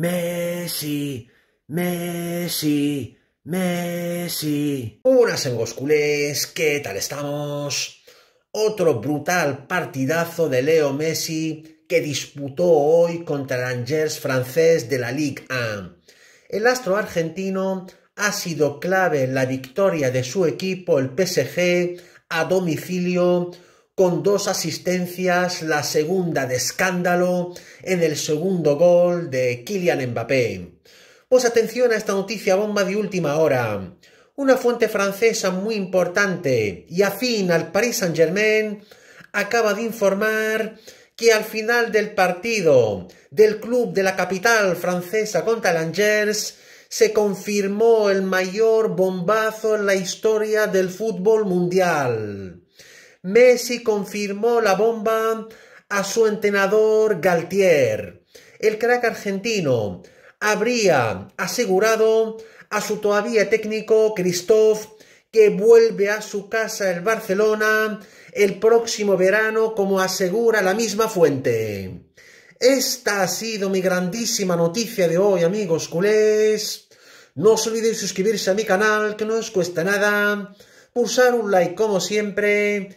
Messi, Messi, Messi. Unas engosculés, ¿qué tal estamos? Otro brutal partidazo de Leo Messi que disputó hoy contra el Angers francés de la Ligue 1. El astro argentino ha sido clave en la victoria de su equipo, el PSG, a domicilio con dos asistencias, la segunda de escándalo, en el segundo gol de Kylian Mbappé. Pues atención a esta noticia bomba de última hora. Una fuente francesa muy importante y afín al Paris Saint-Germain acaba de informar que al final del partido del club de la capital francesa contra el Angers se confirmó el mayor bombazo en la historia del fútbol mundial. Messi confirmó la bomba a su entrenador Galtier. El crack argentino habría asegurado a su todavía técnico Christophe que vuelve a su casa el Barcelona el próximo verano, como asegura la misma fuente. Esta ha sido mi grandísima noticia de hoy, amigos culés. No os olvidéis suscribirse a mi canal, que no os cuesta nada. Pulsar un like como siempre